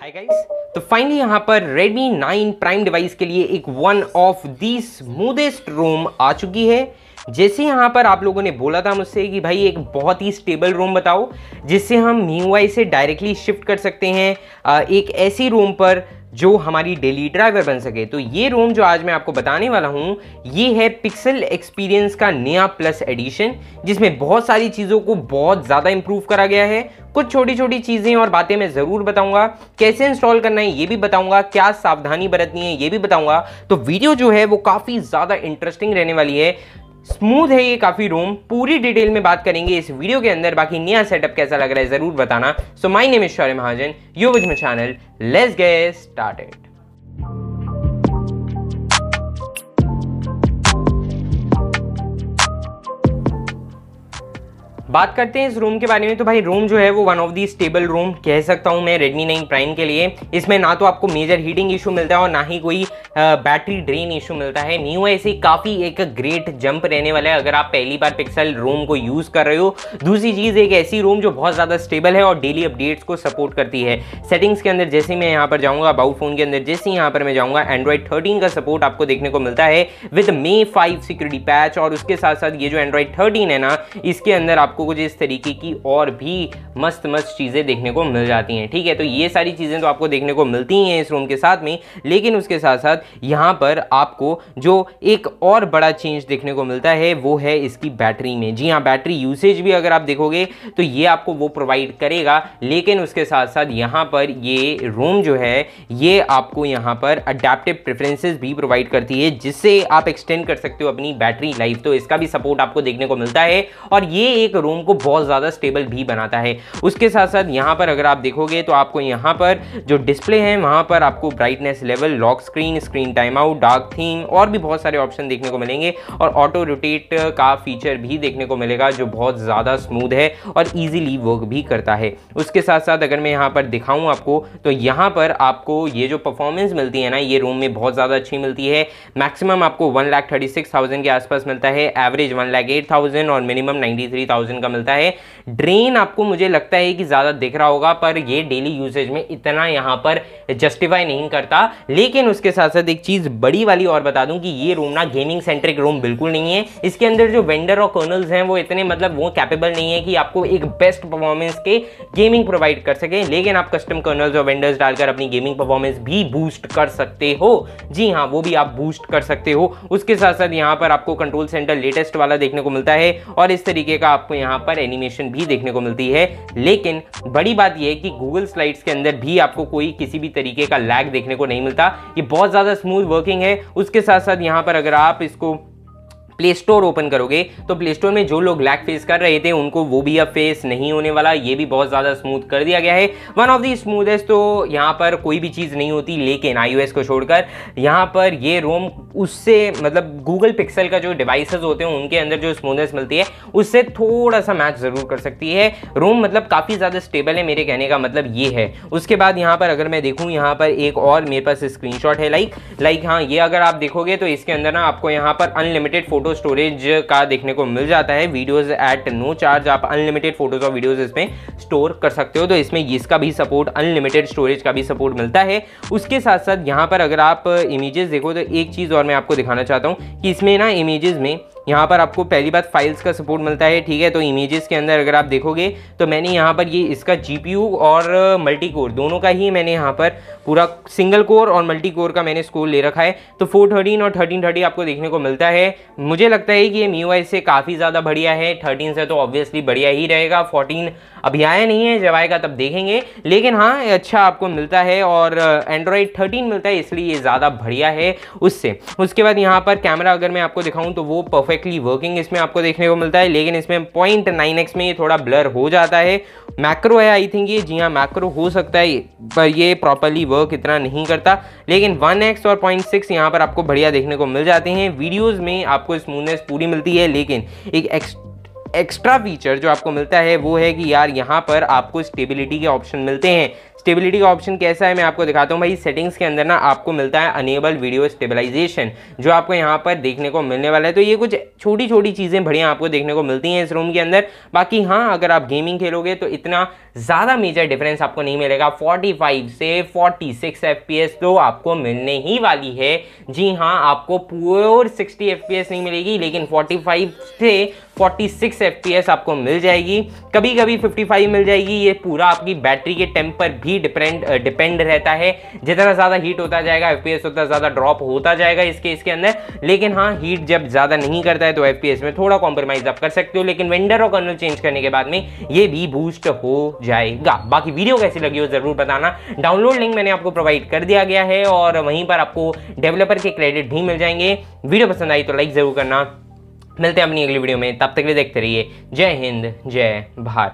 hi guys तो finally यहां पर Redmi 9 प्राइम डिवाइस के लिए एक one of the smoothest ROM आ चुकी है जैसे यहाँ पर आप लोगों ने बोला था मुझसे कि भाई एक बहुत ही स्टेबल रोम बताओ जिससे हम MIUI से डायरेक्टली शिफ्ट कर सकते हैं एक ऐसी रोम पर जो हमारी डेली ड्राइवर बन सके तो ये रोम जो आज मैं आपको बताने वाला हूँ ये है पिक्सल एक्सपीरियंस का नया प्लस एडिशन जिसमें बहुत सारी चीज़ों को बहुत ज़्यादा इम्प्रूव करा गया है कुछ छोटी छोटी चीज़ें और बातें मैं ज़रूर बताऊँगा कैसे इंस्टॉल करना है ये भी बताऊँगा क्या सावधानी बरतनी है ये भी बताऊँगा तो वीडियो जो है वो काफ़ी ज़्यादा इंटरेस्टिंग रहने वाली है स्मूथ है ये काफ़ी रूम पूरी डिटेल में बात करेंगे इस वीडियो के अंदर बाकी नया सेटअप कैसा लग रहा है ज़रूर बताना सो my name Ishwar Mahajan you with my channel let's get started बात करते हैं इस रूम के बारे में तो भाई रूम जो है वो one of the stable room कह सकता हूँ मैं रेडमी नाइन प्राइम के लिए इसमें ना तो आपको मेजर हीटिंग इशू मिलता है और ना ही कोई बैटरी ड्रेन इशू मिलता है न्यू ऐसे काफ़ी एक ग्रेट जंप रहने वाला है अगर आप पहली बार पिक्सल रोम को यूज़ कर रहे हो दूसरी चीज़ एक ऐसी रोम जो बहुत ज़्यादा स्टेबल है और डेली अपडेट्स को सपोर्ट करती है सेटिंग्स के अंदर जैसे मैं यहाँ पर जाऊँगा अबाउट फोन के अंदर जैसे यहाँ पर मैं जाऊँगा एंड्रॉइड थर्टीन का सपोर्ट आपको देखने को मिलता है with May five security patch और उसके साथ साथ ये जो एंड्रॉइड थर्टीन है ना इसके अंदर आपको कुछ इस तरीके की और भी मस्त मस्त चीज़ें देखने को मिल जाती हैं ठीक है तो ये सारी चीज़ें तो आपको देखने को मिलती ही हैं इस रूम के साथ में लेकिन उसके साथ साथ यहाँ पर आपको जो एक और बड़ा चेंज देखने को मिलता है वो है इसकी बैटरी में जी हाँ बैटरी यूसेज भी अगर आप देखोगे तो ये आपको वो प्रोवाइड करेगा लेकिन उसके साथ साथ यहाँ पर ये रोम जो है ये आपको यहाँ पर अडेप्टिव प्रेफरेंसेज भी प्रोवाइड करती है जिससे आप एक्सटेंड कर सकते हो अपनी बैटरी लाइफ तो इसका भी सपोर्ट आपको देखने को मिलता है और ये एक रोम को बहुत ज़्यादा स्टेबल भी बनाता है उसके साथ साथ यहाँ पर अगर आप देखोगे तो आपको यहाँ पर जो डिस्प्ले है वहाँ पर आपको brightness level lock screen screen time out dark theme और भी बहुत सारे ऑप्शन देखने को मिलेंगे और ऑटो रोटेट का फीचर भी देखने को मिलेगा जो बहुत ज़्यादा स्मूद है और ईजिली वर्क भी करता है उसके साथ साथ अगर मैं यहाँ पर दिखाऊँ आपको तो यहाँ पर आपको ये जो परफॉर्मेंस मिलती है ना ये रोम में बहुत ज़्यादा अच्छी मिलती है मैक्सिमम आपको one lakh thirty six thousand के आसपास मिलता है average one lakh eight thousand और मिनिमम नाइन्टी थ्री थाउजेंड का मिलता है ड्रेन आपको मुझे लगता है कि ज़्यादा दिख रहा होगा पर ये डेली यूसेज में इतना यहाँ पर जस्टिफाई नहीं करता लेकिन उसके साथ साथ एक चीज़ बड़ी वाली और बता दूँ कि ये रूम ना गेमिंग सेंट्रिक रूम बिल्कुल नहीं है इसके अंदर जो वेंडर और कर्नल्स हैं वो इतने मतलब वो कैपेबल नहीं है कि आपको एक बेस्ट परफॉर्मेंस के गेमिंग प्रोवाइड कर सके लेकिन आप कस्टम कर्नल्स और वेंडर्स डालकर अपनी गेमिंग परफॉर्मेंस भी बूस्ट कर सकते हो जी हाँ वो भी आप बूस्ट कर सकते हो उसके साथ साथ यहाँ पर आपको कंट्रोल सेंटर लेटेस्ट वाला देखने को मिलता है और इस तरीके का आपको यहाँ पर एनिमेशन भी देखने को मिलती है लेकिन बड़ी बात यह है कि गूगल स्लाइड्स के अंदर भी आपको कोई किसी भी तरीके का लैग देखने को नहीं मिलता ये बहुत ज़्यादा स्मूथ वर्किंग है उसके साथ साथ यहाँ पर अगर आप इसको प्ले स्टोर ओपन करोगे तो प्ले स्टोर में जो लोग लैग फेस कर रहे थे उनको वो भी अब फेस नहीं होने वाला ये भी बहुत ज़्यादा स्मूथ कर दिया गया है वन ऑफ दी स्मूदेस्ट तो यहाँ पर कोई भी चीज़ नहीं होती लेकिन आई को छोड़कर यहाँ पर ये रोम उससे मतलब गूगल पिक्सल का जो डिवाइसेज होते हैं उनके अंदर जो स्मूदनेस मिलती है उससे थोड़ा सा मैच ज़रूर कर सकती है रोम मतलब काफ़ी ज़्यादा स्टेबल है मेरे कहने का मतलब ये है उसके बाद यहाँ पर अगर मैं देखूँ यहाँ पर एक और मेरे पास स्क्रीन है लाइक लाइक हाँ ये अगर आप देखोगे तो इसके अंदर ना आपको यहाँ पर अनलिमिटेड फोटो फोटो स्टोरेज का देखने को मिल जाता है वीडियोस एट नो चार्ज आप अनलिमिटेड फोटोज और वीडियोस इसमें स्टोर कर सकते हो तो इसमें इसका भी सपोर्ट अनलिमिटेड स्टोरेज का भी सपोर्ट मिलता है उसके साथ साथ यहाँ पर अगर आप इमेजेस देखो तो एक चीज़ और मैं आपको दिखाना चाहता हूँ कि इसमें ना इमेजेस में यहाँ पर आपको पहली बात फाइल्स का सपोर्ट मिलता है ठीक है तो इमेजेस के अंदर अगर आप देखोगे तो मैंने यहाँ पर ये इसका जी और मल्टी कोर दोनों का ही मैंने यहाँ पर पूरा सिंगल कोर और मल्टी कोर का मैंने स्कोर ले रखा है तो फोर थर्टीन और थर्टीन थर्टी आपको देखने को मिलता है मुझे लगता है कि ये मी से काफ़ी ज़्यादा बढ़िया है थर्टीन से तो ऑब्वियसली बढ़िया ही रहेगा फोर्टीन अभी आया नहीं है जब आएगा तब देखेंगे लेकिन हाँ अच्छा आपको मिलता है और एंड्रॉयड थर्टीन मिलता है इसलिए ये ज़्यादा बढ़िया है उससे उसके बाद यहाँ पर कैमरा अगर मैं आपको दिखाऊँ तो वो परफेक्ट परफेक्टली वर्किंग इसमें आपको देखने को मिलता है लेकिन इसमें पॉइंट नाइन एक्स में ये थोड़ा ब्लर हो जाता है मैक्रो है आई थिंक ये जी हाँ मैक्रो हो सकता है पर ये प्रॉपरली वर्क इतना नहीं करता लेकिन वन एक्स और पॉइंट सिक्स यहाँ पर आपको बढ़िया देखने को मिल जाते हैं वीडियोज़ में आपको स्मूथनेस पूरी मिलती है लेकिन एक एक्स्ट्रा एक्स्ट्रा फीचर जो आपको मिलता है वो है कि यार यहाँ पर आपको स्टेबिलिटी के ऑप्शन मिलते हैं स्टेबिलिटी का ऑप्शन कैसा है मैं आपको दिखाता हूँ भाई सेटिंग्स के अंदर ना आपको मिलता है अनेबल वीडियो स्टेबलाइजेशन जो आपको यहाँ पर देखने को मिलने वाला है तो ये कुछ छोटी छोटी चीज़ें बढ़िया आपको देखने को मिलती हैं इस रूम के अंदर बाकी हाँ अगर आप गेमिंग खेलोगे तो इतना ज़्यादा मेजर डिफरेंस आपको नहीं मिलेगा 45 से 46 सिक्स तो आपको मिलने ही वाली है जी हाँ आपको प्योर 60 एफ नहीं मिलेगी लेकिन 45 से 46 एफ आपको मिल जाएगी कभी कभी 55 मिल जाएगी ये पूरा आपकी बैटरी के टेम्पर पर भी डिपेंड डिपेंड रहता है जितना ज़्यादा हीट होता जाएगा एफ उतना ज़्यादा ड्रॉप होता जाएगा इसके इसके अंदर लेकिन हाँ हीट जब ज़्यादा नहीं करता है तो एफ में थोड़ा कॉम्प्रोमाइज़ आप कर सकते हो लेकिन वेंडर और कर्नल चेंज करने के बाद में ये भी बूस्ट हो जाएगा बाकी वीडियो कैसी लगी हो ज़रूर बताना डाउनलोड लिंक मैंने आपको प्रोवाइड कर दिया गया है और वहीं पर आपको डेवलपर के क्रेडिट भी मिल जाएंगे वीडियो पसंद आई तो लाइक ज़रूर करना मिलते हैं अपनी अगली वीडियो में तब तक भी देखते रहिए जय हिंद जय भारत